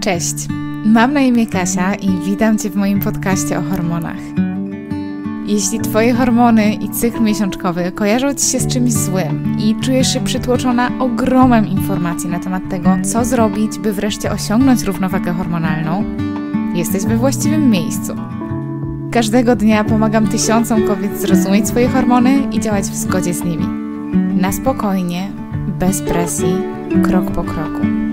Cześć, mam na imię Kasia i witam Cię w moim podcaście o hormonach. Jeśli Twoje hormony i cykl miesiączkowy kojarzą Ci się z czymś złym i czujesz się przytłoczona ogromem informacji na temat tego, co zrobić, by wreszcie osiągnąć równowagę hormonalną, jesteś we właściwym miejscu. Każdego dnia pomagam tysiącom kobiet zrozumieć swoje hormony i działać w zgodzie z nimi. Na spokojnie, bez presji, krok po kroku.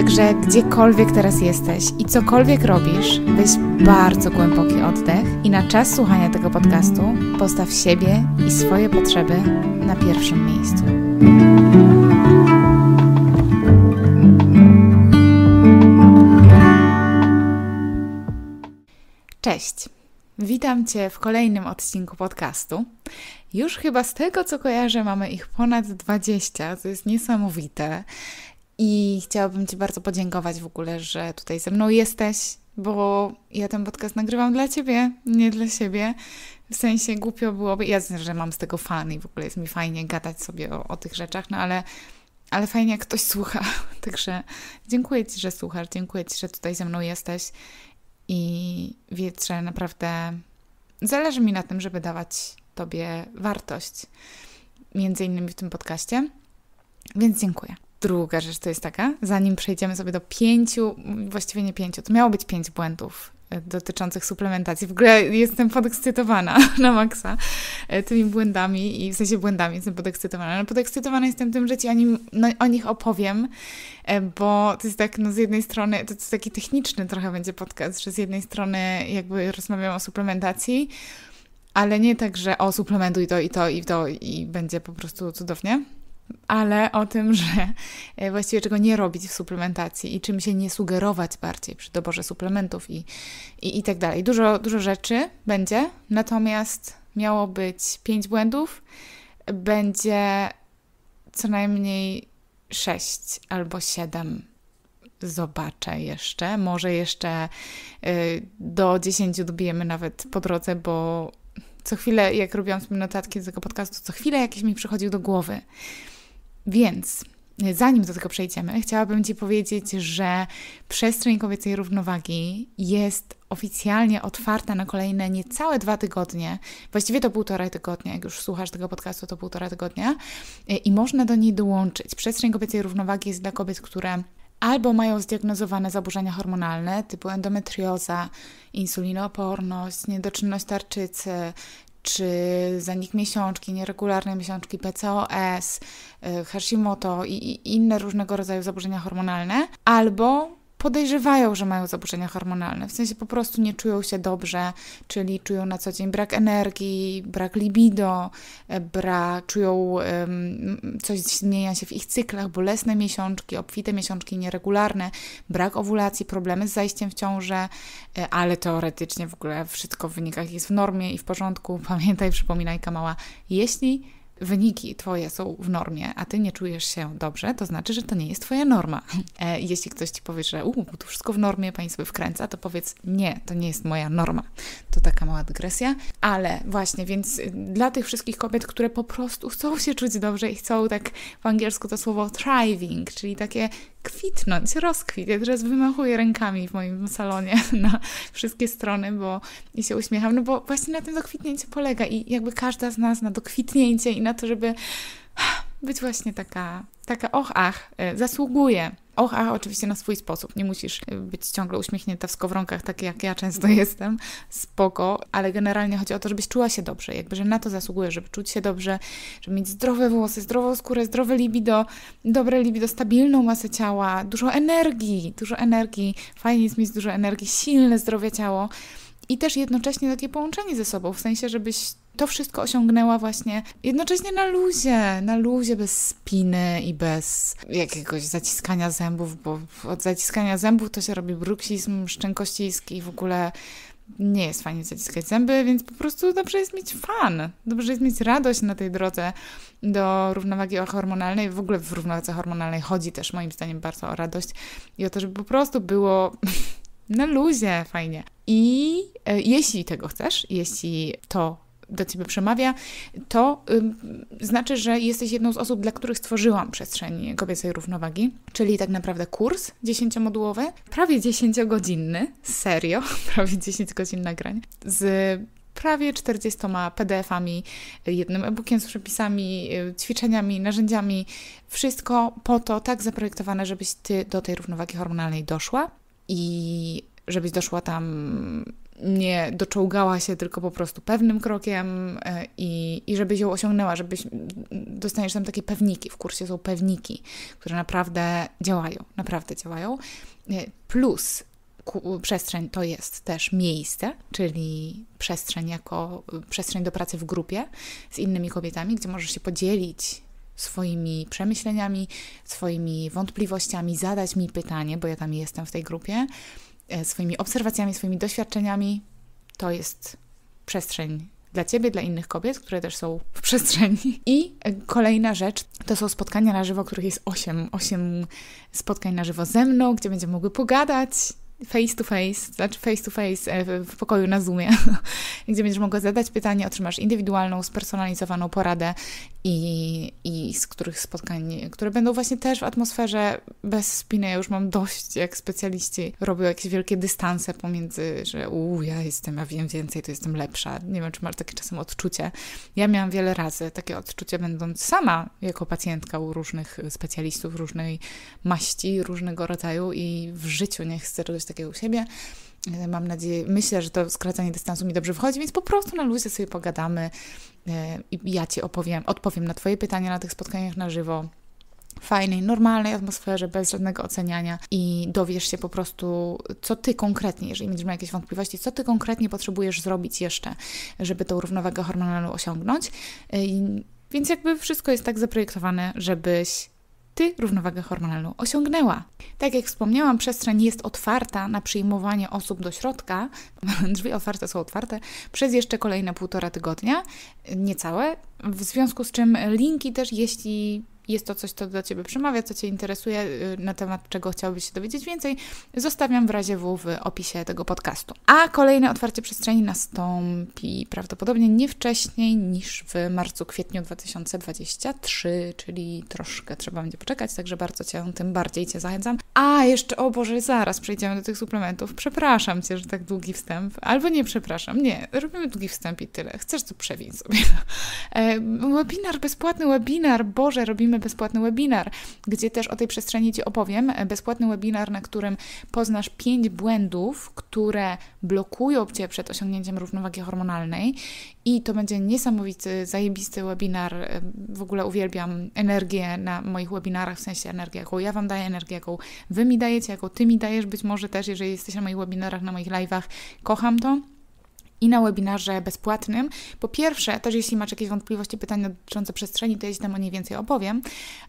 Także gdziekolwiek teraz jesteś i cokolwiek robisz, weź bardzo głęboki oddech i na czas słuchania tego podcastu postaw siebie i swoje potrzeby na pierwszym miejscu. Cześć. Witam Cię w kolejnym odcinku podcastu. Już chyba z tego co kojarzę, mamy ich ponad 20, co jest niesamowite. I chciałabym Ci bardzo podziękować w ogóle, że tutaj ze mną jesteś, bo ja ten podcast nagrywam dla Ciebie, nie dla siebie. W sensie głupio byłoby. Ja znam, że mam z tego fan i w ogóle jest mi fajnie gadać sobie o, o tych rzeczach, no ale, ale fajnie jak ktoś słucha. Także dziękuję Ci, że słuchasz, dziękuję Ci, że tutaj ze mną jesteś i wiedz, że naprawdę zależy mi na tym, żeby dawać Tobie wartość, między innymi w tym podcaście. Więc dziękuję. Druga rzecz to jest taka, zanim przejdziemy sobie do pięciu, właściwie nie pięciu, to miało być pięć błędów e, dotyczących suplementacji. W ogóle jestem podekscytowana na maksa e, tymi błędami i w sensie błędami jestem podekscytowana. No, podekscytowana jestem tym, że Ci o, nim, no, o nich opowiem, e, bo to jest tak, no z jednej strony, to jest taki techniczny trochę będzie podcast, że z jednej strony jakby rozmawiam o suplementacji, ale nie tak, że o suplementuj to i to i to i będzie po prostu cudownie ale o tym, że e, właściwie czego nie robić w suplementacji i czym się nie sugerować bardziej przy doborze suplementów i, i, i tak dalej. Dużo, dużo rzeczy będzie, natomiast miało być 5 błędów, będzie co najmniej 6 albo 7 zobaczę jeszcze. Może jeszcze e, do 10 dobijemy nawet po drodze, bo co chwilę, jak robiłam sobie notatki z tego podcastu, co chwilę jakiś mi przychodził do głowy. Więc e, zanim do tego przejdziemy, chciałabym Ci powiedzieć, że przestrzeń kobiecej równowagi jest oficjalnie otwarta na kolejne niecałe dwa tygodnie, właściwie to półtora tygodnia, jak już słuchasz tego podcastu, to półtora tygodnia e, i można do niej dołączyć. Przestrzeń kobiecej równowagi jest dla kobiet, które albo mają zdiagnozowane zaburzenia hormonalne typu endometrioza, insulinooporność, niedoczynność tarczycy czy zanik miesiączki, nieregularne miesiączki, PCOS, y, Hashimoto i, i inne różnego rodzaju zaburzenia hormonalne, albo podejrzewają, że mają zaburzenia hormonalne, w sensie po prostu nie czują się dobrze, czyli czują na co dzień brak energii, brak libido, e, brak, czują um, coś zmienia się w ich cyklach, bolesne miesiączki, obfite miesiączki nieregularne, brak owulacji, problemy z zajściem w ciążę, e, ale teoretycznie w ogóle wszystko w wynikach jest w normie i w porządku. Pamiętaj, przypominaj, mała, jeśli wyniki Twoje są w normie, a Ty nie czujesz się dobrze, to znaczy, że to nie jest Twoja norma. E, jeśli ktoś Ci powie, że u, to wszystko w normie, Pani sobie wkręca, to powiedz, nie, to nie jest moja norma. To taka mała dygresja, ale właśnie, więc y, dla tych wszystkich kobiet, które po prostu chcą się czuć dobrze i chcą tak, w angielsku to słowo thriving, czyli takie kwitnąć, rozkwit. Ja teraz wymachuję rękami w moim salonie na wszystkie strony, bo i się uśmiecham, no bo właśnie na tym dokwitnięcie polega i jakby każda z nas na dokwitnięcie i na to, żeby być właśnie taka, taka och, ach, e, zasługuje. Och, ach, oczywiście na swój sposób. Nie musisz e, być ciągle uśmiechnięta w skowronkach, tak jak ja często jestem. Spoko, ale generalnie chodzi o to, żebyś czuła się dobrze, jakby, że na to zasługuje, żeby czuć się dobrze, żeby mieć zdrowe włosy, zdrową skórę, zdrowe libido, dobre libido, stabilną masę ciała, dużo energii, dużo energii. Fajnie jest mieć dużo energii, silne, zdrowe ciało i też jednocześnie takie połączenie ze sobą, w sensie, żebyś to wszystko osiągnęła właśnie jednocześnie na luzie, na luzie bez spiny i bez jakiegoś zaciskania zębów, bo od zaciskania zębów to się robi bruksizm, szczękościsk i w ogóle nie jest fajnie zaciskać zęby, więc po prostu dobrze jest mieć fan, dobrze jest mieć radość na tej drodze do równowagi hormonalnej. W ogóle w równowadze hormonalnej chodzi też moim zdaniem bardzo o radość i o to, żeby po prostu było na luzie fajnie. I e, jeśli tego chcesz, jeśli to do ciebie przemawia, to y, znaczy, że jesteś jedną z osób, dla których stworzyłam przestrzeń kobiecej równowagi, czyli tak naprawdę kurs dziesięciomodułowy, prawie dziesięciogodzinny, serio, prawie 10 godzin nagrań, z prawie 40 PDF-ami, jednym e-bookiem z przepisami, y, ćwiczeniami, narzędziami. Wszystko po to tak zaprojektowane, żebyś ty do tej równowagi hormonalnej doszła i żebyś doszła tam nie doczołgała się tylko po prostu pewnym krokiem e, i, i żebyś ją osiągnęła, żebyś dostaniesz tam takie pewniki. W kursie są pewniki, które naprawdę działają, naprawdę działają. E, plus przestrzeń to jest też miejsce, czyli przestrzeń jako przestrzeń do pracy w grupie z innymi kobietami, gdzie możesz się podzielić swoimi przemyśleniami, swoimi wątpliwościami, zadać mi pytanie, bo ja tam jestem w tej grupie E, swoimi obserwacjami, swoimi doświadczeniami. To jest przestrzeń dla ciebie, dla innych kobiet, które też są w przestrzeni. I kolejna rzecz to są spotkania na żywo, których jest osiem, osiem spotkań na żywo ze mną, gdzie będziemy mogły pogadać, face to face, znaczy face to face e, w pokoju na Zoomie, gdzie będziesz mogła zadać pytanie, otrzymasz indywidualną, spersonalizowaną poradę i, i z których spotkań, które będą właśnie też w atmosferze bez spiny. Ja już mam dość, jak specjaliści robią jakieś wielkie dystanse pomiędzy, że uuu, ja jestem, ja wiem więcej, to jestem lepsza. Nie wiem, czy masz takie czasem odczucie. Ja miałam wiele razy takie odczucie, będąc sama jako pacjentka u różnych specjalistów, różnej maści, różnego rodzaju i w życiu nie chcę czegoś takiego u siebie. E, mam nadzieję, myślę, że to skracanie dystansu mi dobrze wchodzi więc po prostu na luzie sobie pogadamy e, i ja Ci opowiem, odpowiem na Twoje pytania na tych spotkaniach na żywo fajnej, normalnej atmosferze, bez żadnego oceniania i dowiesz się po prostu, co ty konkretnie, jeżeli będziesz miał jakieś wątpliwości, co ty konkretnie potrzebujesz zrobić jeszcze, żeby tą równowagę hormonalną osiągnąć. E, więc jakby wszystko jest tak zaprojektowane, żebyś ty równowagę hormonalną osiągnęła. Tak jak wspomniałam, przestrzeń jest otwarta na przyjmowanie osób do środka, drzwi otwarte są otwarte, przez jeszcze kolejne półtora tygodnia, niecałe, w związku z czym linki też, jeśli jest to coś, co do Ciebie przemawia, co Cię interesuje, y, na temat czego chciałbyś się dowiedzieć więcej, zostawiam w razie w, w opisie tego podcastu. A kolejne otwarcie przestrzeni nastąpi prawdopodobnie nie wcześniej niż w marcu, kwietniu 2023, czyli troszkę trzeba będzie poczekać, także bardzo Cię tym bardziej Cię zachęcam. A jeszcze, o Boże, zaraz przejdziemy do tych suplementów. Przepraszam Cię, że tak długi wstęp, albo nie przepraszam, nie, robimy długi wstęp i tyle. Chcesz to przewin sobie. E, webinar, bezpłatny webinar, Boże, robimy bezpłatny webinar, gdzie też o tej przestrzeni Ci opowiem. E, bezpłatny webinar, na którym poznasz pięć błędów, które blokują Cię przed osiągnięciem równowagi hormonalnej i to będzie niesamowity, zajebisty webinar. E, w ogóle uwielbiam energię na moich webinarach, w sensie energię, jaką ja Wam daję, energię, jaką Wy mi dajecie, jaką Ty mi dajesz, być może też, jeżeli jesteś na moich webinarach, na moich live'ach. Kocham to i na webinarze bezpłatnym. Po pierwsze, też jeśli macie jakieś wątpliwości, pytania dotyczące przestrzeni, to ja się tam o niej więcej opowiem,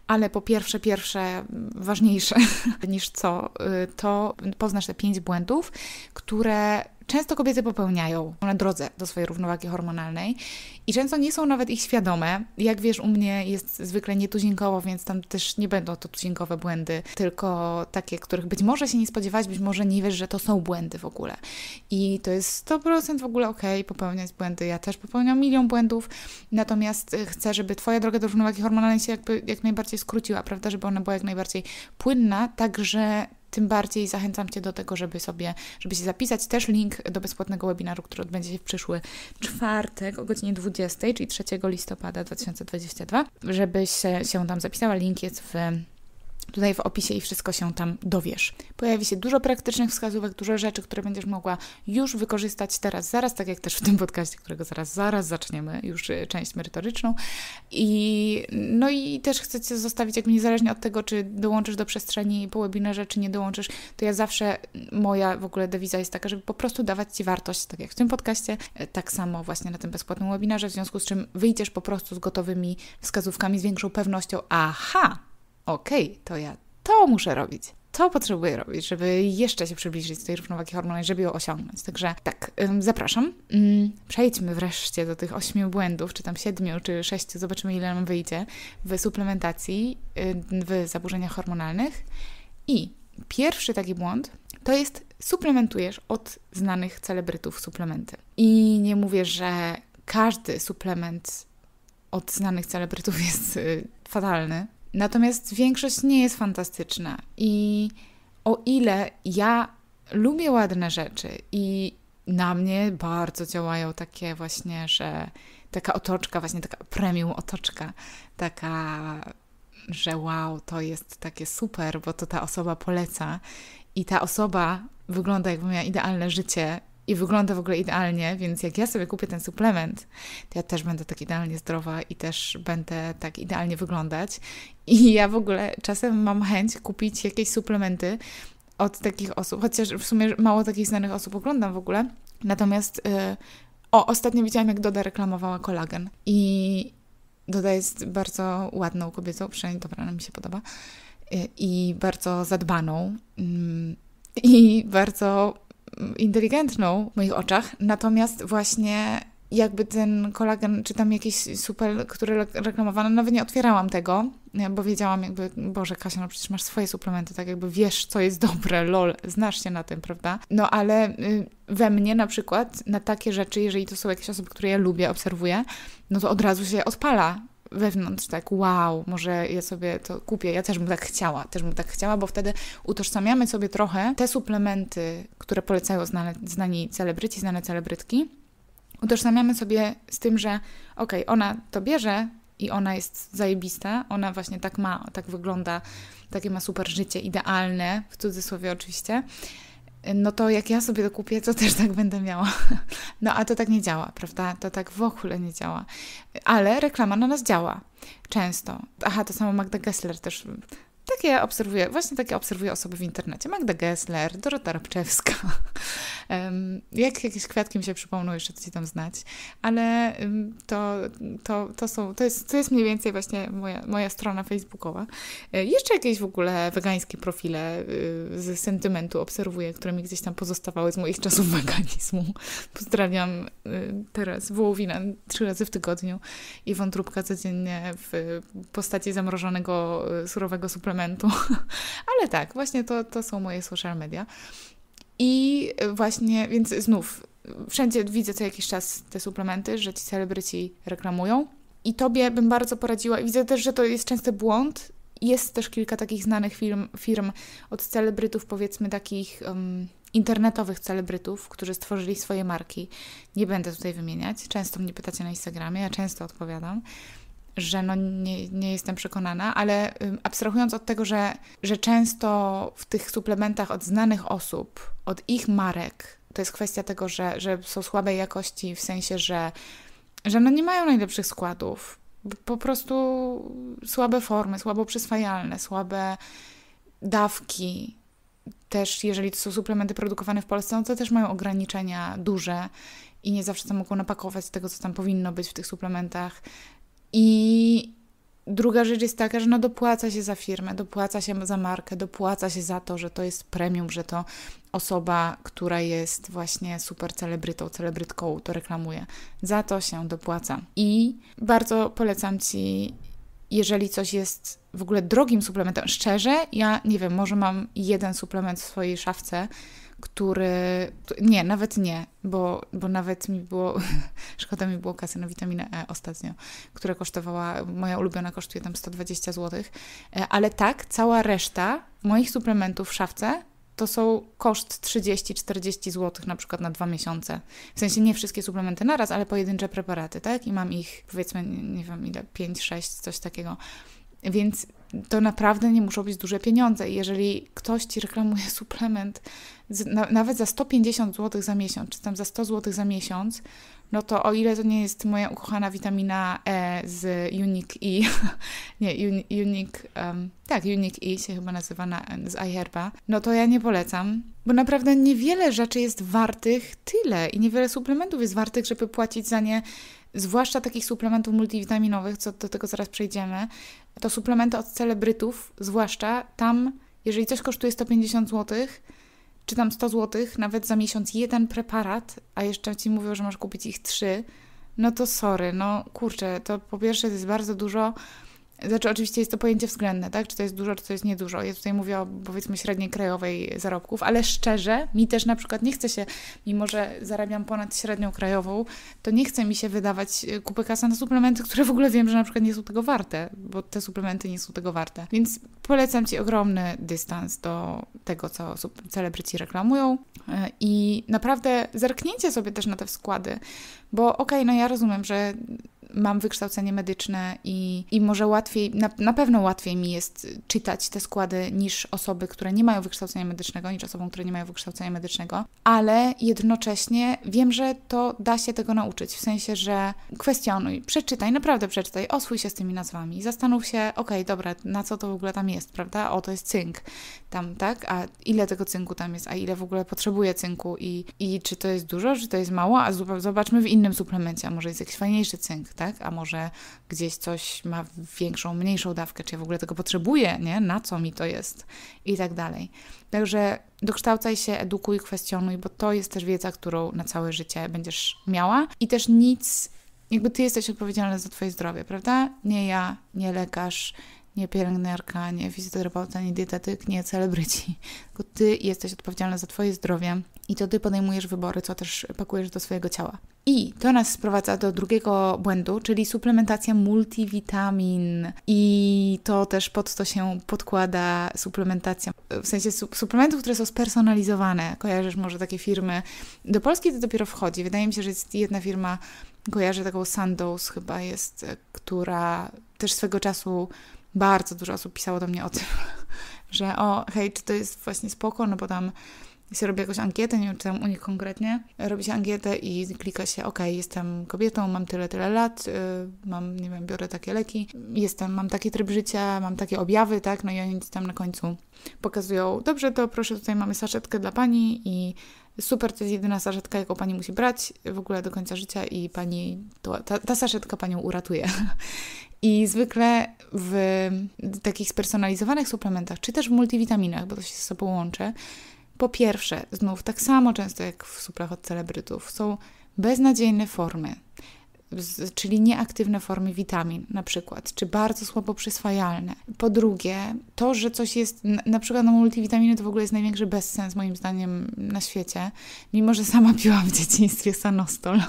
ale po pierwsze, pierwsze mm, ważniejsze niż co, y, to poznasz te pięć błędów, które często kobiety popełniają na drodze do swojej równowagi hormonalnej i często nie są nawet ich świadome. Jak wiesz, u mnie jest zwykle nietuzinkowo, więc tam też nie będą to tuzinkowe błędy, tylko takie, których być może się nie spodziewać, być może nie wiesz, że to są błędy w ogóle. I to jest 100% w ogóle ok, popełniać błędy. Ja też popełniam milion błędów, natomiast chcę, żeby Twoja droga do równowagi hormonalnej się jakby jak najbardziej skróciła, prawda, żeby ona była jak najbardziej płynna, także tym bardziej zachęcam Cię do tego, żeby sobie, żeby się zapisać. Też link do bezpłatnego webinaru, który odbędzie się w przyszły czwartek o godzinie 20, czyli 3 listopada 2022, żebyś się tam zapisała. Link jest w Tutaj w opisie i wszystko się tam dowiesz. Pojawi się dużo praktycznych wskazówek, dużo rzeczy, które będziesz mogła już wykorzystać teraz, zaraz, tak jak też w tym podcaście, którego zaraz, zaraz zaczniemy, już y, część merytoryczną. I, no i też chcę Cię zostawić, jak niezależnie od tego, czy dołączysz do przestrzeni po webinarze, czy nie dołączysz, to ja zawsze, moja w ogóle dewiza jest taka, żeby po prostu dawać Ci wartość, tak jak w tym podcaście, e, tak samo właśnie na tym bezpłatnym webinarze, w związku z czym wyjdziesz po prostu z gotowymi wskazówkami, z większą pewnością, aha, okej, okay, to ja to muszę robić. To potrzebuję robić, żeby jeszcze się przybliżyć do tej równowagi hormonalnej, żeby ją osiągnąć. Także tak, zapraszam. Mm, przejdźmy wreszcie do tych ośmiu błędów, czy tam siedmiu, czy sześciu, zobaczymy ile nam wyjdzie w suplementacji, w zaburzeniach hormonalnych. I pierwszy taki błąd to jest suplementujesz od znanych celebrytów suplementy. I nie mówię, że każdy suplement od znanych celebrytów jest y, fatalny, Natomiast większość nie jest fantastyczna i o ile ja lubię ładne rzeczy i na mnie bardzo działają takie właśnie, że taka otoczka, właśnie taka premium otoczka, taka, że wow, to jest takie super, bo to ta osoba poleca i ta osoba wygląda jakby miała idealne życie i wygląda w ogóle idealnie, więc jak ja sobie kupię ten suplement, to ja też będę tak idealnie zdrowa i też będę tak idealnie wyglądać. I ja w ogóle czasem mam chęć kupić jakieś suplementy od takich osób, chociaż w sumie mało takich znanych osób oglądam w ogóle. Natomiast yy, o, ostatnio widziałam, jak Doda reklamowała kolagen i Doda jest bardzo ładną kobietą, przynajmniej dobra, ona mi się podoba, yy, i bardzo zadbaną. Yy, I bardzo inteligentną w moich oczach, natomiast właśnie jakby ten kolagen, czy tam jakiś supel, który reklamowano, no, nawet nie otwierałam tego, bo wiedziałam jakby, Boże Kasia, no przecież masz swoje suplementy, tak jakby wiesz, co jest dobre, lol, znasz się na tym, prawda? No ale y, we mnie na przykład na takie rzeczy, jeżeli to są jakieś osoby, które ja lubię, obserwuję, no to od razu się odpala wewnątrz tak, wow, może ja sobie to kupię, ja też bym tak chciała, też bym tak chciała, bo wtedy utożsamiamy sobie trochę te suplementy, które polecają znane, znani celebryci, znane celebrytki, utożsamiamy sobie z tym, że okej, okay, ona to bierze i ona jest zajebista, ona właśnie tak ma, tak wygląda, takie ma super życie, idealne, w cudzysłowie oczywiście, no to jak ja sobie to kupię, to też tak będę miała. No a to tak nie działa, prawda? To tak w ogóle nie działa. Ale reklama na nas działa. Często. Aha, to samo Magda Gessler też takie obserwuję, właśnie takie obserwuję osoby w internecie. Magda Gessler, Dorota Rabczewska. Jak jakieś kwiatki mi się przypomną, jeszcze ci tam znać. Ale to, to, to, są, to, jest, to jest mniej więcej właśnie moja, moja strona facebookowa. E, jeszcze jakieś w ogóle wegańskie profile y, z sentymentu obserwuję, które mi gdzieś tam pozostawały z moich czasów weganizmu. Pozdrawiam y, teraz wołowina trzy razy w tygodniu i wątróbka codziennie w postaci zamrożonego y, surowego suplementu Ale tak, właśnie to, to są moje social media. I właśnie, więc znów, wszędzie widzę co jakiś czas te suplementy, że ci celebryci reklamują. I tobie bym bardzo poradziła, i widzę też, że to jest częsty błąd. Jest też kilka takich znanych firm, firm od celebrytów, powiedzmy takich um, internetowych celebrytów, którzy stworzyli swoje marki. Nie będę tutaj wymieniać. Często mnie pytacie na Instagramie, ja często odpowiadam że no nie, nie jestem przekonana, ale abstrahując od tego, że, że często w tych suplementach od znanych osób, od ich marek, to jest kwestia tego, że, że są słabej jakości, w sensie, że, że no nie mają najlepszych składów. Po prostu słabe formy, słabo przyswajalne, słabe dawki. Też jeżeli to są suplementy produkowane w Polsce, no to też mają ograniczenia duże i nie zawsze to mogą napakować tego, co tam powinno być w tych suplementach. I druga rzecz jest taka, że no dopłaca się za firmę, dopłaca się za markę, dopłaca się za to, że to jest premium, że to osoba, która jest właśnie super celebrytą, celebrytką, to reklamuje. Za to się dopłaca. I bardzo polecam Ci jeżeli coś jest w ogóle drogim suplementem, szczerze, ja nie wiem, może mam jeden suplement w swojej szafce, który. Nie, nawet nie, bo, bo nawet mi było. szkoda mi było kasy na witaminę E ostatnio, która kosztowała. Moja ulubiona kosztuje tam 120 zł. E, ale tak, cała reszta moich suplementów w szafce to są koszt 30-40 zł na przykład na dwa miesiące. W sensie nie wszystkie suplementy naraz, ale pojedyncze preparaty, tak? I mam ich powiedzmy, nie wiem ile, 5-6, coś takiego. Więc to naprawdę nie muszą być duże pieniądze. Jeżeli ktoś ci reklamuje suplement z, na, nawet za 150 zł za miesiąc, czy tam za 100 zł za miesiąc, no to o ile to nie jest moja ukochana witamina E z Unique E, nie, Unique, um, tak, Unique E się chyba nazywa na, z iHerba, no to ja nie polecam, bo naprawdę niewiele rzeczy jest wartych tyle i niewiele suplementów jest wartych, żeby płacić za nie, zwłaszcza takich suplementów multivitaminowych, co do tego zaraz przejdziemy, to suplementy od celebrytów, zwłaszcza tam, jeżeli coś kosztuje 150 złotych, czy tam 100 zł, nawet za miesiąc jeden preparat, a jeszcze ci mówią, że masz kupić ich trzy, no to sorry, no kurczę, to po pierwsze to jest bardzo dużo, znaczy, oczywiście jest to pojęcie względne, tak? Czy to jest dużo, czy to jest niedużo. Ja tutaj mówię o powiedzmy średniej krajowej zarobków, ale szczerze, mi też na przykład nie chce się, mimo że zarabiam ponad średnią krajową, to nie chce mi się wydawać y, kupy kasa na suplementy, które w ogóle wiem, że na przykład nie są tego warte, bo te suplementy nie są tego warte. Więc polecam Ci ogromny dystans do tego, co celebryci reklamują y, i naprawdę zerknięcie sobie też na te składy, bo okej, okay, no ja rozumiem, że mam wykształcenie medyczne i, i może łatwiej, na, na pewno łatwiej mi jest czytać te składy niż osoby, które nie mają wykształcenia medycznego, niż osobom, które nie mają wykształcenia medycznego, ale jednocześnie wiem, że to da się tego nauczyć, w sensie, że kwestionuj, przeczytaj, naprawdę przeczytaj, oswój się z tymi nazwami, zastanów się, okej, okay, dobra, na co to w ogóle tam jest, prawda? O, to jest cynk tam, tak? A ile tego cynku tam jest, a ile w ogóle potrzebuje cynku i, i czy to jest dużo, czy to jest mało, a zobaczmy w innym suplemencie, a może jest jakiś fajniejszy cynk, tak? tak? A może gdzieś coś ma większą, mniejszą dawkę, czy ja w ogóle tego potrzebuję, nie? Na co mi to jest? I tak dalej. Także dokształcaj się, edukuj, kwestionuj, bo to jest też wiedza, którą na całe życie będziesz miała. I też nic jakby ty jesteś odpowiedzialny za twoje zdrowie, prawda? Nie ja, nie lekarz, nie pielęgniarka, nie fizjoterapeuta, nie dietetyk, nie celebryci, tylko ty jesteś odpowiedzialny za twoje zdrowie i to ty podejmujesz wybory, co też pakujesz do swojego ciała. I to nas sprowadza do drugiego błędu, czyli suplementacja multivitamin. I to też pod to się podkłada suplementacja, w sensie su suplementów, które są spersonalizowane. Kojarzysz może takie firmy. Do Polski to dopiero wchodzi. Wydaje mi się, że jest jedna firma, kojarzę taką Sandoz chyba jest, która też swego czasu bardzo dużo osób pisało do mnie o tym, że o, hej, czy to jest właśnie spoko, no bo tam się robi jakąś ankietę, nie wiem, czy tam u nich konkretnie, robi się ankietę i klika się, ok, jestem kobietą, mam tyle, tyle lat, y, mam, nie wiem, biorę takie leki, jestem, mam taki tryb życia, mam takie objawy, tak, no i oni tam na końcu pokazują, dobrze, to proszę, tutaj mamy saszetkę dla Pani i super, to jest jedyna saszetka, jaką Pani musi brać w ogóle do końca życia i Pani, to, ta, ta saszetka Panią uratuje. I zwykle w takich spersonalizowanych suplementach, czy też w multivitaminach, bo to się ze sobą łączy, po pierwsze, znów tak samo często jak w suplach od celebrytów, są beznadziejne formy, czyli nieaktywne formy witamin na przykład, czy bardzo słabo przyswajalne. Po drugie, to, że coś jest, na przykład na no, multivitaminy to w ogóle jest największy bezsens moim zdaniem na świecie, mimo że sama piłam w dzieciństwie Sanostol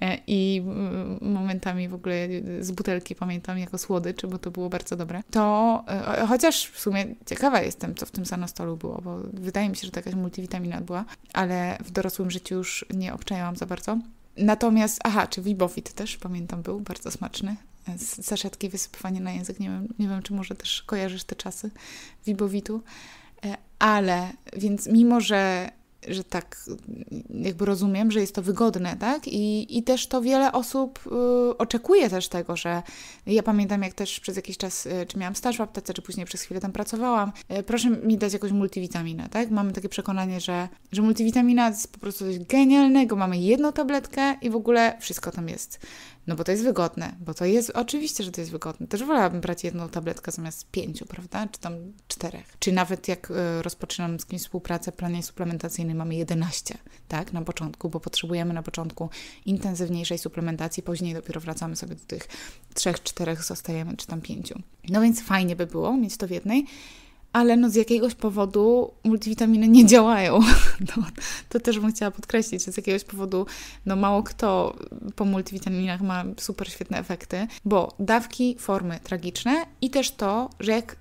E, i mm, momentami w ogóle z butelki pamiętam jako słodyczy, bo to było bardzo dobre. To e, chociaż w sumie ciekawa jestem, co w tym sanostolu było, bo wydaje mi się, że to jakaś multivitamina była, ale w dorosłym życiu już nie obczajałam za bardzo. Natomiast, aha, czy Wibowit też pamiętam był, bardzo smaczny. Saszetki e, wysypywanie na język, nie wiem, nie wiem, czy może też kojarzysz te czasy Wibowitu. Ale, więc mimo, że że tak jakby rozumiem, że jest to wygodne, tak? I, i też to wiele osób y, oczekuje też tego, że ja pamiętam, jak też przez jakiś czas, y, czy miałam staż w aptece, czy później przez chwilę tam pracowałam, y, proszę mi dać jakąś multivitaminę, tak? Mamy takie przekonanie, że, że multivitamina jest po prostu coś genialnego, mamy jedną tabletkę i w ogóle wszystko tam jest. No bo to jest wygodne, bo to jest, oczywiście, że to jest wygodne. Też wolałabym brać jedną tabletkę zamiast pięciu, prawda? Czy tam czterech. Czy nawet jak e, rozpoczynam z kimś współpracę, planie suplementacyjne mamy 11, tak? Na początku, bo potrzebujemy na początku intensywniejszej suplementacji, później dopiero wracamy sobie do tych trzech, czterech, zostajemy, czy tam pięciu. No więc fajnie by było mieć to w jednej ale no z jakiegoś powodu multivitaminy nie działają. To, no, to, też bym chciała podkreślić, że z jakiegoś powodu no mało kto po multivitaminach ma super świetne efekty, bo dawki, formy tragiczne i też to, że jak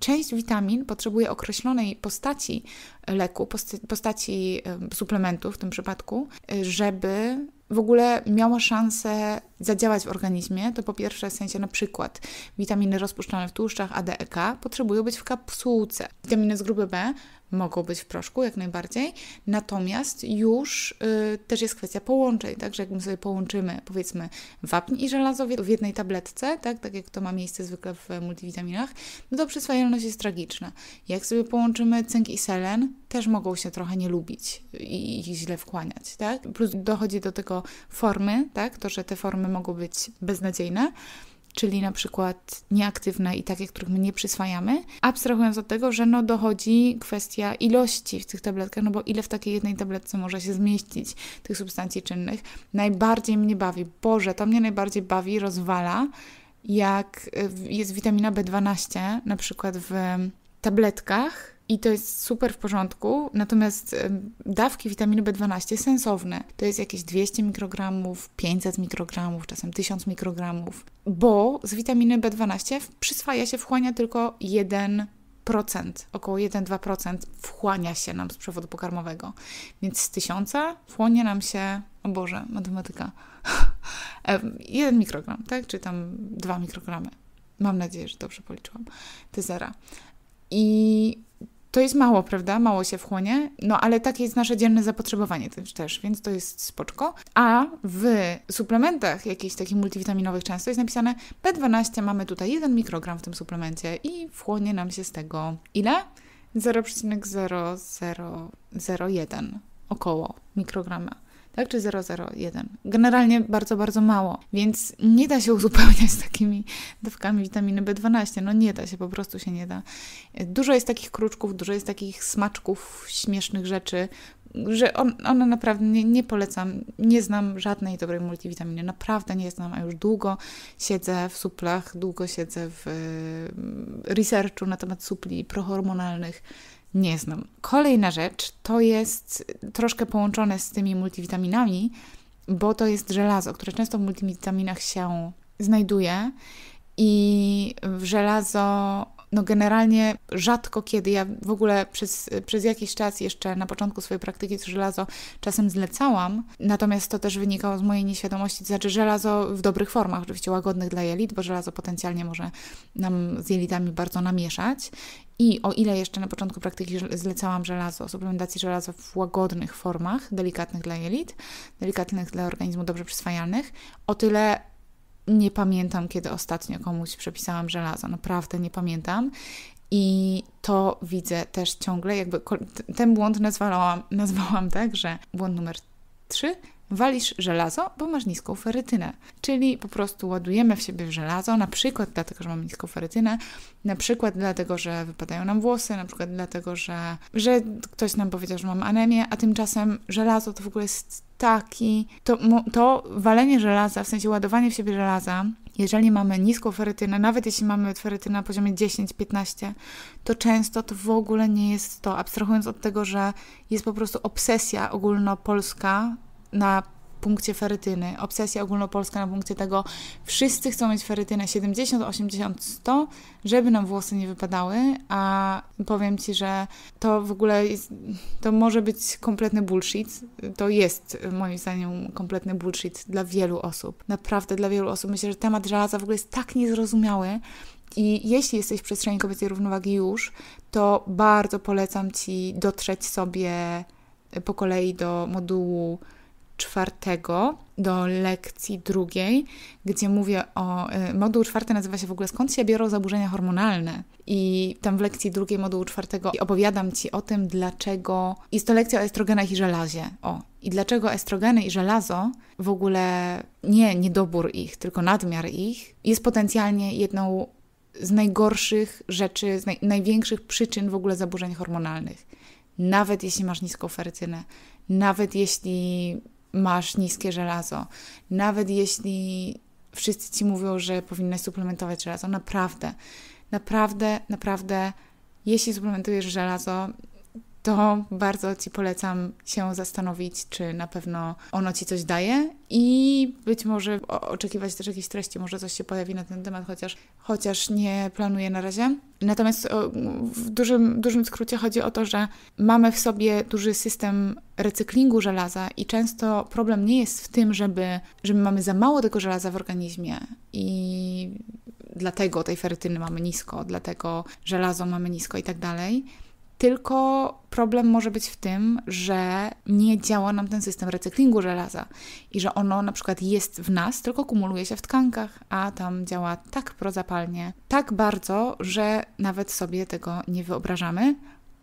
część witamin potrzebuje określonej postaci leku, postaci suplementu w tym przypadku, y, żeby w ogóle miała szansę zadziałać w organizmie, to po pierwsze w sensie na przykład witaminy rozpuszczalne w tłuszczach ADEK potrzebują być w kapsułce. Witaminy z grupy B mogą być w proszku jak najbardziej, natomiast już y, też jest kwestia połączeń, także jak my sobie połączymy powiedzmy wapń i żelazo w jednej tabletce, tak, tak jak to ma miejsce zwykle w multivitaminach, no to przyswajalność jest tragiczna. Jak sobie połączymy cynk i selen, też mogą się trochę nie lubić i, i źle wkłaniać, tak? Plus dochodzi do tego formy, tak, to, że te formy mogą być beznadziejne, czyli na przykład nieaktywne i takie, których my nie przyswajamy, abstrahując od tego, że no dochodzi kwestia ilości w tych tabletkach, no bo ile w takiej jednej tabletce może się zmieścić tych substancji czynnych. Najbardziej mnie bawi, Boże, to mnie najbardziej bawi, rozwala, jak e, jest witamina B12 na przykład w tabletkach, i to jest super w porządku, natomiast dawki witaminy B12 sensowne to jest jakieś 200 mikrogramów, 500 mikrogramów, czasem 1000 mikrogramów, bo z witaminy B12 przyswaja się, wchłania tylko 1% procent, około 1-2% wchłania się nam z przewodu pokarmowego. Więc z tysiąca wchłonie nam się, o Boże, matematyka, jeden mikrogram, tak? Czy tam dwa mikrogramy. Mam nadzieję, że dobrze policzyłam. Te zera. I to jest mało, prawda? Mało się wchłonie, no ale takie jest nasze dzienne zapotrzebowanie też, więc to jest spoczko. A w suplementach jakichś takich multivitaminowych często jest napisane B12, mamy tutaj 1 mikrogram w tym suplemencie i wchłonie nam się z tego ile? 0,0001 około mikrograma tak? Czy 001. Generalnie bardzo, bardzo mało. Więc nie da się uzupełniać takimi dawkami witaminy B12. No nie da się, po prostu się nie da. Dużo jest takich kruczków, dużo jest takich smaczków, śmiesznych rzeczy, że on, ona naprawdę nie, nie, polecam, nie znam żadnej dobrej multivitaminy, naprawdę nie znam, a już długo siedzę w suplach, długo siedzę w mm, researchu na temat supli prohormonalnych, nie znam. Kolejna rzecz to jest troszkę połączone z tymi multivitaminami, bo to jest żelazo, które często w multivitaminach się znajduje i w żelazo no generalnie rzadko kiedy, ja w ogóle przez, przez jakiś czas jeszcze na początku swojej praktyki co żelazo czasem zlecałam, natomiast to też wynikało z mojej nieświadomości, to znaczy żelazo w dobrych formach, oczywiście łagodnych dla jelit, bo żelazo potencjalnie może nam z jelitami bardzo namieszać i o ile jeszcze na początku praktyki zlecałam żelazo, suplementacji żelaza w łagodnych formach, delikatnych dla jelit, delikatnych dla organizmu dobrze przyswajalnych, o tyle nie pamiętam, kiedy ostatnio komuś przepisałam żelazo. Naprawdę nie pamiętam. I to widzę też ciągle, jakby ten błąd nazwałam, nazwałam tak, że błąd numer 3 Walisz żelazo, bo masz niską ferytynę. Czyli po prostu ładujemy w siebie żelazo, na przykład dlatego, że mam niską ferytynę, na przykład dlatego, że wypadają nam włosy, na przykład dlatego, że, że ktoś nam powiedział, że mam anemię, a tymczasem żelazo to w ogóle jest taki. To, to walenie żelaza, w sensie ładowanie w siebie żelaza, jeżeli mamy niską ferytynę, nawet jeśli mamy ferytynę na poziomie 10-15, to często to w ogóle nie jest to. Abstrahując od tego, że jest po prostu obsesja ogólnopolska na punkcie ferytyny. Obsesja ogólnopolska na punkcie tego, wszyscy chcą mieć ferytynę 70, 80, 100, żeby nam włosy nie wypadały, a powiem Ci, że to w ogóle jest, to może być kompletny bullshit. To jest moim zdaniem kompletny bullshit dla wielu osób. Naprawdę dla wielu osób. Myślę, że temat żelaza w ogóle jest tak niezrozumiały, i jeśli jesteś w przestrzeni kobiecej równowagi już, to bardzo polecam Ci dotrzeć sobie po kolei do modułu czwartego do lekcji drugiej, gdzie mówię o. E, moduł czwarty nazywa się w ogóle Skąd się biorą zaburzenia hormonalne? I tam w lekcji drugiej modułu czwartego opowiadam Ci o tym, dlaczego. Jest to lekcja o estrogenach i żelazie. O. I dlaczego estrogeny i żelazo, w ogóle nie niedobór ich, tylko nadmiar ich, jest potencjalnie jedną z najgorszych rzeczy, z naj, największych przyczyn w ogóle zaburzeń hormonalnych. Nawet jeśli masz niską ferrytynę, nawet jeśli masz niskie żelazo. Nawet jeśli wszyscy ci mówią, że powinnaś suplementować żelazo, naprawdę, naprawdę, naprawdę, jeśli suplementujesz żelazo, to bardzo Ci polecam się zastanowić, czy na pewno ono Ci coś daje i być może oczekiwać też jakiejś treści, może coś się pojawi na ten temat, chociaż, chociaż nie planuję na razie. Natomiast w dużym, dużym skrócie chodzi o to, że mamy w sobie duży system recyklingu żelaza i często problem nie jest w tym, żeby, że my mamy za mało tego żelaza w organizmie i dlatego tej ferytyny mamy nisko, dlatego żelazo mamy nisko i tak dalej tylko problem może być w tym, że nie działa nam ten system recyklingu żelaza i że ono na przykład jest w nas, tylko kumuluje się w tkankach, a tam działa tak prozapalnie, tak bardzo, że nawet sobie tego nie wyobrażamy.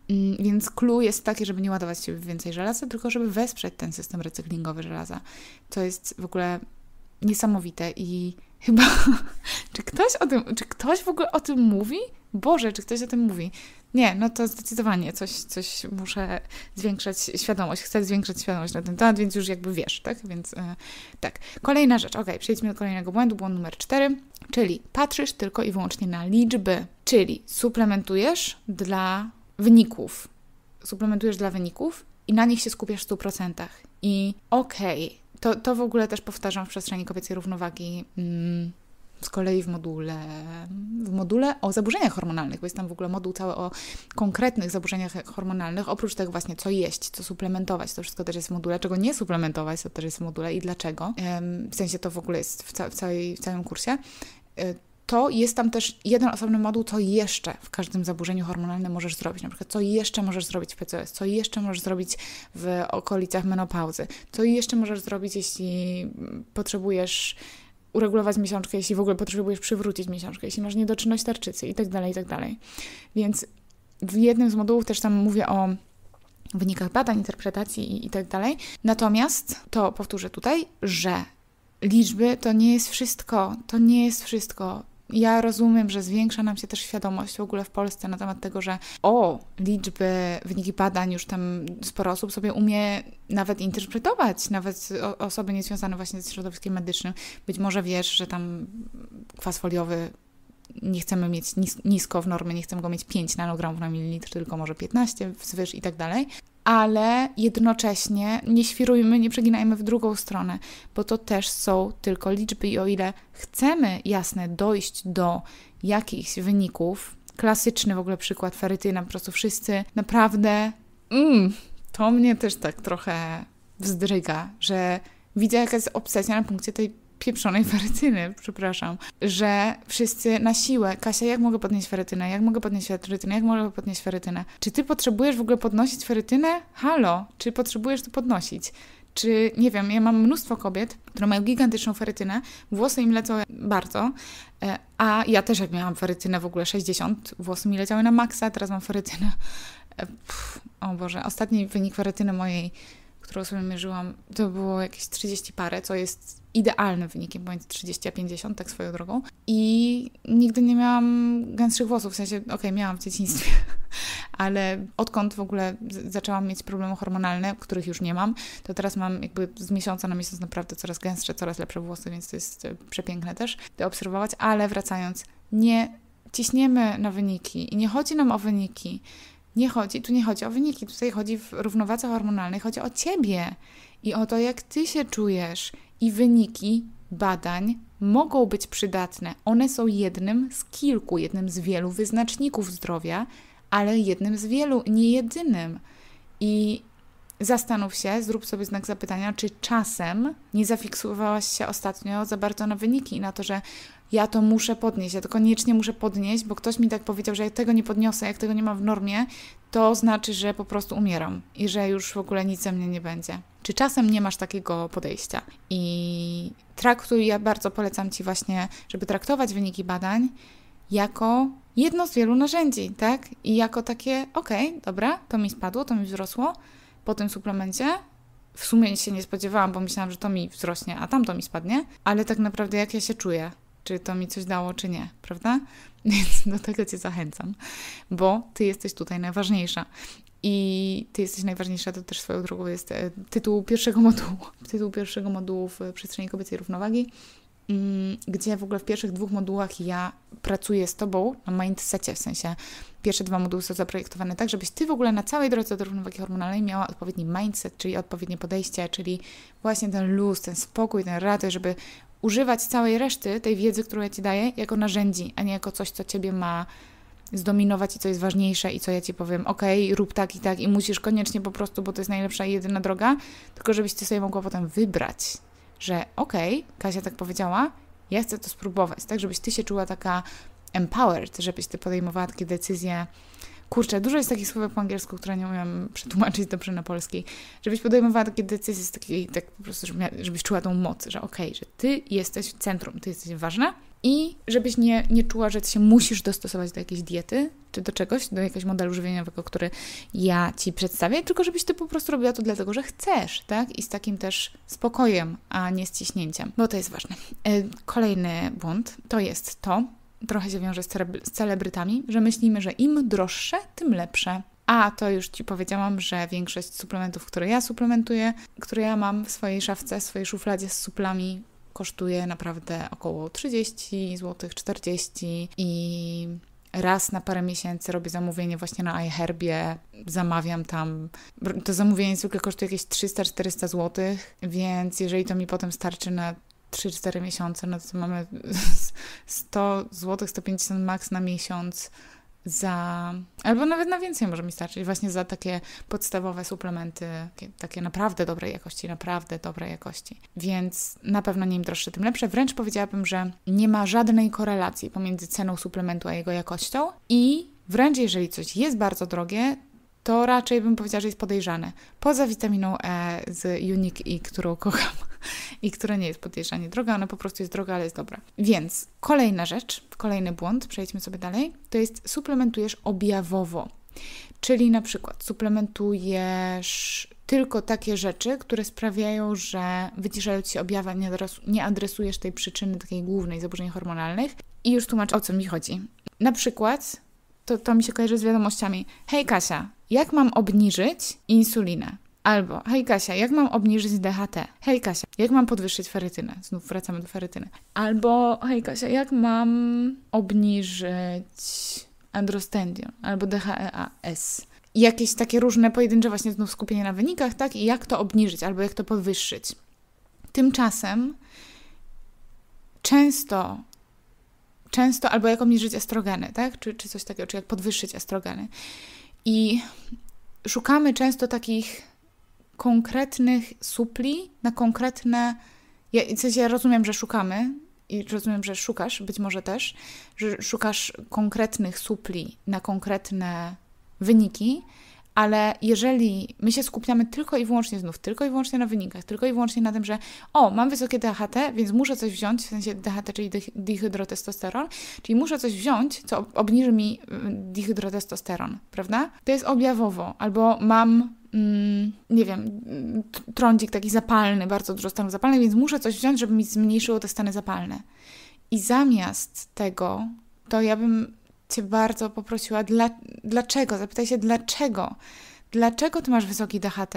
Mm, więc clue jest takie, żeby nie ładować się więcej żelaza, tylko żeby wesprzeć ten system recyklingowy żelaza. To jest w ogóle niesamowite i chyba. Czy ktoś o tym, czy ktoś w ogóle o tym mówi? Boże, czy ktoś o tym mówi? Nie, no to zdecydowanie coś, coś muszę zwiększać świadomość. Chcę zwiększać świadomość na ten temat, więc już jakby wiesz, tak? Więc yy, tak. Kolejna rzecz, ok, przejdźmy do kolejnego błędu, błąd numer cztery, czyli patrzysz tylko i wyłącznie na liczby, czyli suplementujesz dla wyników. Suplementujesz dla wyników i na nich się skupiasz w 100%. I okej, okay, to, to w ogóle też powtarzam w przestrzeni kobiecej równowagi. Mm, z kolei w module, w module o zaburzeniach hormonalnych, bo jest tam w ogóle moduł cały o konkretnych zaburzeniach hormonalnych, oprócz tego właśnie co jeść, co suplementować, to wszystko też jest w module, czego nie suplementować, to też jest w module i dlaczego, w sensie to w ogóle jest w, ca w, całej, w całym kursie, e, to jest tam też jeden osobny moduł, co jeszcze w każdym zaburzeniu hormonalnym możesz zrobić. Na przykład, co jeszcze możesz zrobić w PCOS, co jeszcze możesz zrobić w okolicach menopauzy, co jeszcze możesz zrobić, jeśli potrzebujesz uregulować miesiączkę, jeśli w ogóle potrzebujesz przywrócić miesiączkę, jeśli masz niedoczynność tarczycy i tak dalej, i tak dalej. Więc w jednym z modułów też tam mówię o wynikach badań, interpretacji i tak dalej. Natomiast to powtórzę tutaj, że liczby to nie jest wszystko, to nie jest wszystko ja rozumiem, że zwiększa nam się też świadomość w ogóle w Polsce na temat tego, że o, liczby, wyniki badań już tam sporo osób sobie umie nawet interpretować, nawet osoby niezwiązane właśnie ze środowiskiem medycznym. Być może wiesz, że tam kwas foliowy nie chcemy mieć nisko w normie, nie chcemy go mieć 5 nanogramów na mililitr, tylko może 15 wzwyż i tak dalej ale jednocześnie nie świrujmy, nie przeginajmy w drugą stronę, bo to też są tylko liczby i o ile chcemy, jasne, dojść do jakichś wyników, klasyczny w ogóle przykład ferytyna, po prostu wszyscy naprawdę, mm, to mnie też tak trochę wzdryga, że widzę jaka jest obsesja na punkcie tej pieprzonej ferytyny, przepraszam, że wszyscy na siłę, Kasia, jak mogę podnieść ferytynę, jak mogę podnieść ferytynę, jak mogę podnieść ferytynę? Czy ty potrzebujesz w ogóle podnosić ferytynę? Halo, czy potrzebujesz to podnosić? czy nie wiem, ja mam mnóstwo kobiet, które mają gigantyczną ferytynę, włosy im lecą bardzo, e, a ja też jak miałam ferytynę w ogóle 60, włosy mi leciały na maksa, teraz mam ferytynę. E, pff, o Boże, ostatni wynik ferytyny mojej którą sobie mierzyłam, to było jakieś 30 parę, co jest idealnym wynikiem, bądź 30 a 50, tak swoją drogą. I nigdy nie miałam gęstszych włosów, w sensie, okej, okay, miałam w dzieciństwie, ale odkąd w ogóle zaczęłam mieć problemy hormonalne, których już nie mam, to teraz mam jakby z miesiąca na miesiąc naprawdę coraz gęstsze, coraz lepsze włosy, więc to jest e, przepiękne też do obserwować, ale wracając, nie ciśniemy na wyniki i nie chodzi nam o wyniki. Nie chodzi, tu nie chodzi o wyniki, tutaj chodzi w równowadze hormonalnej, chodzi o ciebie i o to, jak ty się czujesz. I wyniki badań mogą być przydatne. One są jednym z kilku, jednym z wielu wyznaczników zdrowia, ale jednym z wielu, nie jedynym. I zastanów się, zrób sobie znak zapytania, czy czasem nie zafiksowałaś się ostatnio za bardzo na wyniki i na to, że ja to muszę podnieść, ja to koniecznie muszę podnieść, bo ktoś mi tak powiedział, że jak tego nie podniosę, jak tego nie mam w normie, to znaczy, że po prostu umieram i że już w ogóle nic ze mnie nie będzie. Czy czasem nie masz takiego podejścia? I traktuj, ja bardzo polecam Ci właśnie, żeby traktować wyniki badań jako jedno z wielu narzędzi, tak? I jako takie, okej, okay, dobra, to mi spadło, to mi wzrosło po tym suplemencie, w sumie się nie spodziewałam, bo myślałam, że to mi wzrośnie, a tamto mi spadnie, ale tak naprawdę jak ja się czuję, czy to mi coś dało, czy nie, prawda? Więc do tego Cię zachęcam, bo Ty jesteś tutaj najważniejsza. I Ty jesteś najważniejsza, to też swoją drogą jest e, tytuł pierwszego modułu, tytuł pierwszego modułu w przestrzeni kobiecej równowagi, mm, gdzie w ogóle w pierwszych dwóch modułach ja pracuję z Tobą na mindsetie, w sensie pierwsze dwa moduły są zaprojektowane tak, żebyś Ty w ogóle na całej drodze do równowagi hormonalnej miała odpowiedni mindset, czyli odpowiednie podejście, czyli właśnie ten luz, ten spokój, ten radość, żeby używać całej reszty tej wiedzy, którą ja ci daję, jako narzędzi, a nie jako coś, co ciebie ma zdominować i co jest ważniejsze i co ja ci powiem, ok, rób tak i tak i musisz koniecznie po prostu, bo to jest najlepsza i jedyna droga, tylko żebyś ty sobie mogła potem wybrać, że ok, Kasia tak powiedziała, ja chcę to spróbować, tak, żebyś ty się czuła taka empowered, żebyś ty podejmowała takie decyzje kurczę, dużo jest takich słówek po angielsku, które nie umiem przetłumaczyć dobrze na polski, żebyś podejmowała takie decyzje z takiej, tak po prostu, żeby, żebyś czuła tą moc, że okej, okay, że ty jesteś w centrum, ty jesteś ważna i żebyś nie, nie czuła, że się musisz dostosować do jakiejś diety, czy do czegoś, do jakiegoś modelu żywieniowego, który ja Ci przedstawię, tylko żebyś Ty po prostu robiła to dlatego, że chcesz, tak? I z takim też spokojem, a nie z ciśnięciem, bo to jest ważne. E, kolejny błąd to jest to, trochę się wiąże z, celebry- z celebrytami, że myślimy, że im droższe, tym lepsze. A to już Ci powiedziałam, że większość suplementów, które ja suplementuję, które ja mam w swojej szafce, w swojej szufladzie z suplami, kosztuje naprawdę około 30 zł, 40 i raz na parę miesięcy robię zamówienie właśnie na iHerbie, zamawiam tam. To zamówienie zwykle kosztuje jakieś 300-400 zł, więc jeżeli to mi potem starczy na 3-4 miesiące, no to mamy 100 zł, 150 max na miesiąc za, albo nawet na więcej może mi starczyć, właśnie za takie podstawowe suplementy, takie, takie, naprawdę dobrej jakości, naprawdę dobrej jakości. Więc na pewno im droższe, tym lepsze. Wręcz powiedziałabym, że nie ma żadnej korelacji pomiędzy ceną suplementu a jego jakością i wręcz jeżeli coś jest bardzo drogie, to raczej bym powiedziała, że jest podejrzane. Poza witaminą E z Unique E, którą kocham i która nie jest podejrzanie droga, ona po prostu jest droga, ale jest dobra. Więc kolejna rzecz, kolejny błąd, przejdźmy sobie dalej, to jest suplementujesz objawowo. Czyli na przykład suplementujesz tylko takie rzeczy, które sprawiają, że wyciszają ci się objawy, nie adresujesz tej przyczyny takiej głównej zaburzeń hormonalnych. I już tłumaczę, o co mi chodzi. Na przykład, to, to mi się kojarzy z wiadomościami. Hej Kasia, jak mam obniżyć insulinę? Albo, hej Kasia, jak mam obniżyć DHT? Hej Kasia, jak mam podwyższyć ferytynę? Znów wracamy do ferytyny. Albo, hej Kasia, jak mam obniżyć androstendion albo DHEAS? Jakieś takie różne pojedyncze właśnie znów skupienie na wynikach, tak? I jak to obniżyć albo jak to podwyższyć? Tymczasem często często, albo jak obniżyć estrogeny, tak? Czy, czy coś takiego, czy jak podwyższyć estrogeny. I szukamy często takich konkretnych supli na konkretne. Ja, w sensie ja rozumiem, że szukamy i rozumiem, że szukasz, być może też, że szukasz konkretnych supli na konkretne wyniki, ale jeżeli my się skupiamy tylko i wyłącznie znów, tylko i wyłącznie na wynikach, tylko i wyłącznie na tym, że o, mam wysokie DHT, więc muszę coś wziąć, w sensie DHT, czyli dihydrotestosteron, czyli muszę coś wziąć, co obniży mi mm, dihydrotestosteron, prawda? To jest objawowo, albo mam mm, nie wiem, trądzik taki zapalny, bardzo dużo stanów zapalnych, więc muszę coś wziąć, żeby mi zmniejszyło te stany zapalne. I zamiast tego, to ja bym Cię bardzo poprosiła, dla, dlaczego? Zapytaj się, dlaczego? Dlaczego Ty masz wysoki DHT?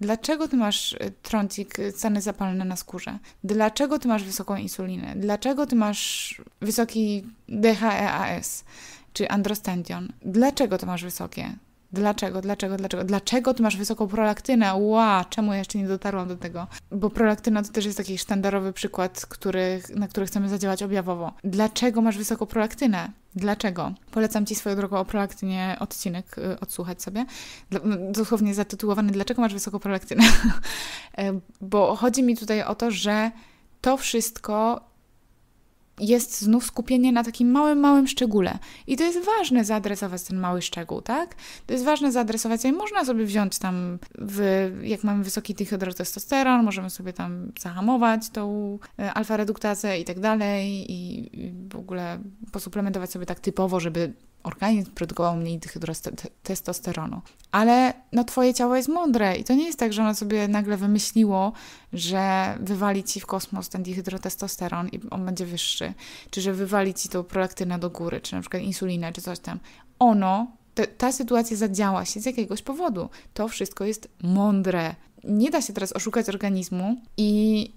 Dlaczego Ty masz y, trącik, y, stany zapalne na skórze? Dlaczego Ty masz wysoką insulinę? Dlaczego Ty masz wysoki DHEAS czy androstendion? Dlaczego to masz wysokie? Dlaczego, dlaczego, dlaczego? Dlaczego ty masz wysoką prolaktynę? Ła, czemu jeszcze nie dotarłam do tego? Bo prolaktyna to też jest taki sztandarowy przykład, który, na który chcemy zadziałać objawowo. Dlaczego masz wysoką prolaktynę? Dlaczego? Polecam Ci swoją drogą o prolaktynie odcinek y, odsłuchać sobie. Dla, dosłownie zatytułowany Dlaczego masz wysoką prolaktynę? E, bo chodzi mi tutaj o to, że to wszystko jest znów skupienie na takim małym, małym szczególe. I to jest ważne zaadresować ten mały szczegół, tak? To jest ważne zaadresować, i można sobie wziąć tam, w, jak mamy wysoki dihydrotestosteron, możemy sobie tam zahamować tą e, alfa-reduktazę i tak dalej i w ogóle posuplementować sobie tak typowo, żeby organizm produkował mniej testosteronu. Ale no, twoje ciało jest mądre i to nie jest tak, że ono sobie nagle wymyśliło, że wywali ci w kosmos ten dihydrotestosteron i on będzie wyższy, czy że wywali ci tą prolaktynę do góry, czy na przykład insulinę, czy coś tam. Ono, te, ta sytuacja zadziała się z jakiegoś powodu. To wszystko jest mądre nie da się teraz oszukać organizmu i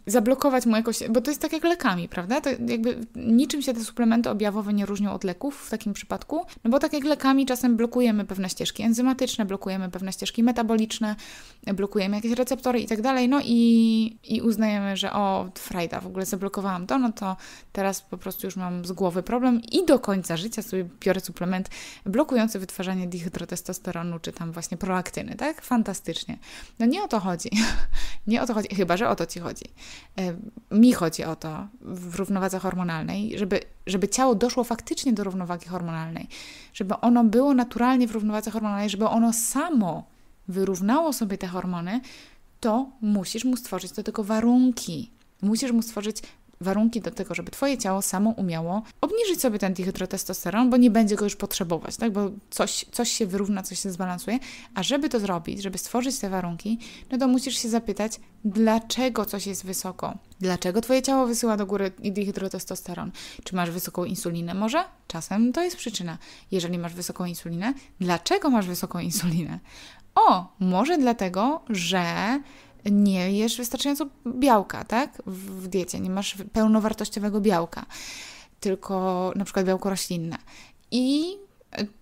zablokować mu jakoś, bo to jest tak jak lekami, prawda? To jakby niczym się te suplementy objawowe nie różnią od leków w takim przypadku, no bo tak jak lekami czasem blokujemy pewne ścieżki enzymatyczne, blokujemy pewne ścieżki metaboliczne, blokujemy jakieś receptory i tak dalej, no i, i uznajemy, że o, frajda, w ogóle zablokowałam to, no to teraz po prostu już mam z głowy problem i do końca życia sobie biorę suplement blokujący wytwarzanie dihydrotestosteronu, czy tam właśnie prolaktyny, tak? Fantastycznie. No nie o to chodzi, chodzi. Nie o to chodzi, chyba że o to ci chodzi. Mi chodzi o to w równowadze hormonalnej, żeby, żeby ciało doszło faktycznie do równowagi hormonalnej, żeby ono było naturalnie w równowadze hormonalnej, żeby ono samo wyrównało sobie te hormony, to musisz mu stworzyć do tego warunki. Musisz mu stworzyć warunki do tego, żeby Twoje ciało samo umiało obniżyć sobie ten dihydrotestosteron, bo nie będzie go już potrzebować, tak? bo coś, coś się wyrówna, coś się zbalansuje. A żeby to zrobić, żeby stworzyć te warunki, no to musisz się zapytać, dlaczego coś jest wysoko? Dlaczego Twoje ciało wysyła do góry dihydrotestosteron? Czy masz wysoką insulinę? Może? Czasem to jest przyczyna. Jeżeli masz wysoką insulinę, dlaczego masz wysoką insulinę? O, może dlatego, że nie jesz wystarczająco białka, tak? W diecie nie masz pełnowartościowego białka, tylko na przykład białko roślinne. I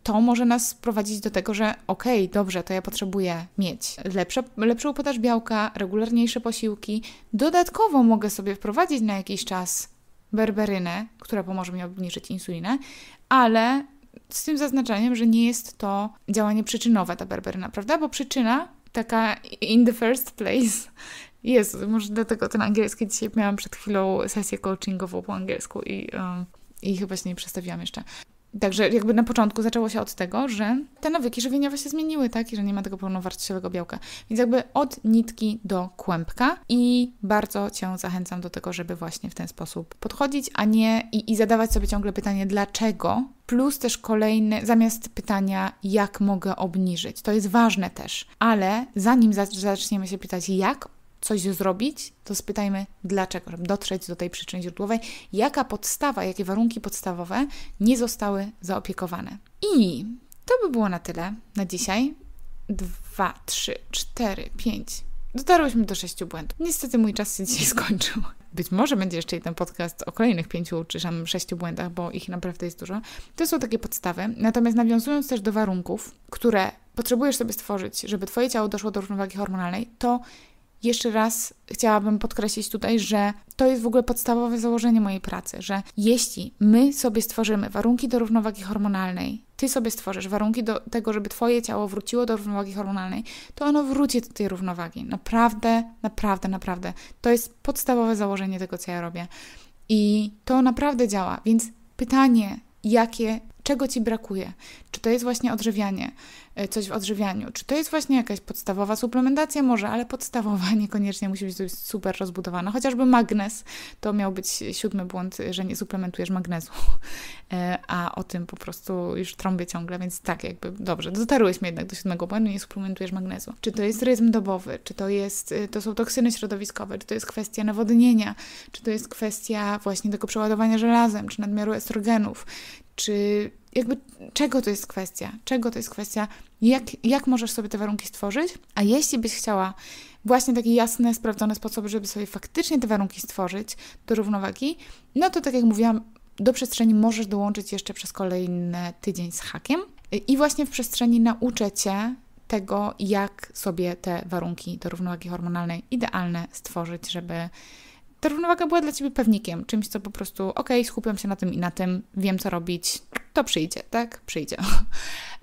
to może nas prowadzić do tego, że okej, okay, dobrze, to ja potrzebuję mieć lepsze, lepszą podaż białka, regularniejsze posiłki. Dodatkowo mogę sobie wprowadzić na jakiś czas berberynę, która pomoże mi obniżyć insulinę, ale z tym zaznaczeniem, że nie jest to działanie przyczynowe ta berberyna, prawda? Bo przyczyna taka in the first place. Jezu, może dlatego ten angielski dzisiaj miałam przed chwilą sesję coachingową po angielsku i, um, i chyba się nie przestawiłam jeszcze. Także jakby na początku zaczęło się od tego, że te nawyki żywieniowe się zmieniły, tak? I że nie ma tego pełnowartościowego białka. Więc jakby od nitki do kłębka i bardzo Cię zachęcam do tego, żeby właśnie w ten sposób podchodzić, a nie i, i zadawać sobie ciągle pytanie dlaczego, plus też kolejny, zamiast pytania jak mogę obniżyć. To jest ważne też, ale zanim zaczniemy się pytać jak, coś zrobić, to spytajmy dlaczego, żeby dotrzeć do tej przyczyny źródłowej, jaka podstawa, jakie warunki podstawowe nie zostały zaopiekowane. I to by było na tyle na dzisiaj. Dwa, trzy, cztery, pięć. Dotarłyśmy do sześciu błędów. Niestety mój czas się dzisiaj skończył. Być może będzie jeszcze jeden podcast o kolejnych pięciu czy tam sześciu błędach, bo ich naprawdę jest dużo. To są takie podstawy. Natomiast nawiązując też do warunków, które potrzebujesz sobie stworzyć, żeby Twoje ciało doszło do równowagi hormonalnej, to jeszcze raz chciałabym podkreślić tutaj, że to jest w ogóle podstawowe założenie mojej pracy, że jeśli my sobie stworzymy warunki do równowagi hormonalnej, ty sobie stworzysz warunki do tego, żeby twoje ciało wróciło do równowagi hormonalnej, to ono wróci do tej równowagi. Naprawdę, naprawdę, naprawdę. To jest podstawowe założenie tego, co ja robię. I to naprawdę działa. Więc pytanie, jakie, czego ci brakuje? Czy to jest właśnie odżywianie? E, coś w odżywianiu. Czy to jest właśnie jakaś podstawowa suplementacja? Może, ale podstawowa niekoniecznie musi być super rozbudowana. Chociażby magnez, to miał być siódmy błąd, że nie suplementujesz magnezu, e, a o tym po prostu już trąbię ciągle, więc tak, jakby dobrze, dotarłyśmy jednak do siódmego błędu, nie suplementujesz magnezu. Czy to jest rytm dobowy, czy to, jest, e, to są toksyny środowiskowe, czy to jest kwestia nawodnienia, czy to jest kwestia właśnie tego przeładowania żelazem, czy nadmiaru estrogenów, czy jakby czego to jest kwestia? Czego to jest kwestia? Jak, jak możesz sobie te warunki stworzyć? A jeśli byś chciała właśnie takie jasne, sprawdzone sposoby, żeby sobie faktycznie te warunki stworzyć do równowagi, no to tak jak mówiłam, do przestrzeni możesz dołączyć jeszcze przez kolejny tydzień z hakiem i właśnie w przestrzeni nauczę Cię tego, jak sobie te warunki do równowagi hormonalnej idealne stworzyć, żeby ta równowaga była dla ciebie pewnikiem, czymś, co po prostu, okej, skupiam się na tym i na tym, wiem co robić, to przyjdzie, tak? Przyjdzie.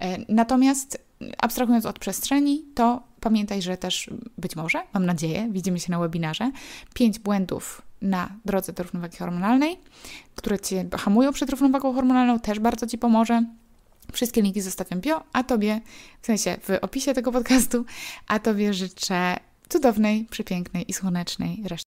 E, natomiast abstrahując od przestrzeni, to pamiętaj, że też być może, mam nadzieję, widzimy się na webinarze, pięć błędów na drodze do równowagi hormonalnej, które cię hamują przed równowagą hormonalną, też bardzo ci pomoże. Wszystkie linki zostawiam bio, a tobie, w sensie w opisie tego podcastu, a tobie życzę cudownej, przepięknej i słonecznej reszty.